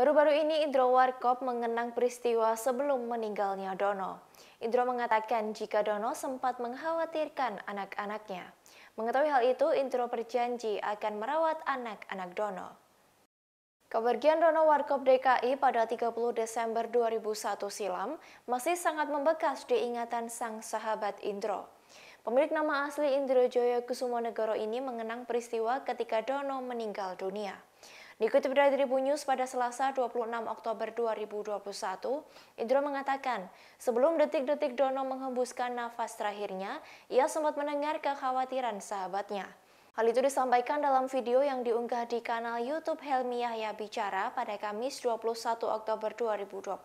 Baru-baru ini Indro Warkop mengenang peristiwa sebelum meninggalnya Dono. Indro mengatakan jika Dono sempat mengkhawatirkan anak-anaknya. Mengetahui hal itu, Indro berjanji akan merawat anak-anak Dono. Kepergian Dono Warkop DKI pada 30 Desember 2001 silam masih sangat membekas di ingatan sang sahabat Indro. Pemilik nama asli Indro Joyo Kusumo Negoro ini mengenang peristiwa ketika Dono meninggal dunia. Dikutip dari Tribun News pada Selasa 26 Oktober 2021, Indro mengatakan sebelum detik-detik Dono menghembuskan nafas terakhirnya, ia sempat mendengar kekhawatiran sahabatnya. Hal itu disampaikan dalam video yang diunggah di kanal YouTube Helmi Yahya Bicara pada Kamis 21 Oktober 2021.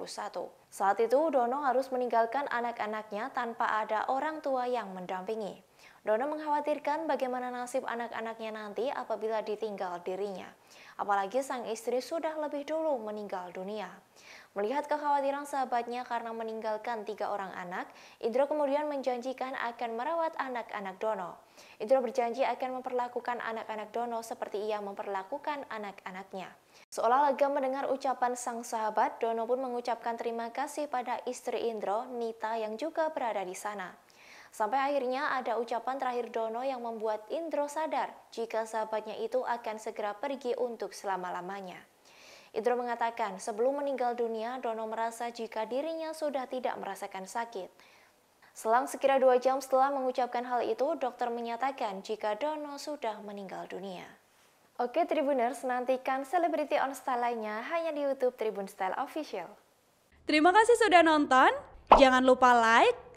Saat itu, Dono harus meninggalkan anak-anaknya tanpa ada orang tua yang mendampingi. Dono mengkhawatirkan bagaimana nasib anak-anaknya nanti apabila ditinggal dirinya. Apalagi sang istri sudah lebih dulu meninggal dunia. Melihat kekhawatiran sahabatnya karena meninggalkan tiga orang anak, Indro kemudian menjanjikan akan merawat anak-anak Dono. Indro berjanji akan memperlakukan anak-anak Dono seperti ia memperlakukan anak-anaknya. Seolah lega mendengar ucapan sang sahabat, Dono pun mengucapkan terima kasih pada istri Indro, Nita yang juga berada di sana. Sampai akhirnya ada ucapan terakhir Dono yang membuat Indro sadar jika sahabatnya itu akan segera pergi untuk selama-lamanya. Indro mengatakan sebelum meninggal dunia, Dono merasa jika dirinya sudah tidak merasakan sakit. Selang sekira dua jam setelah mengucapkan hal itu, dokter menyatakan jika Dono sudah meninggal dunia. Oke Tribuners, nantikan selebriti on Style lainnya hanya di Youtube Tribun Style Official. Terima kasih sudah nonton, jangan lupa like,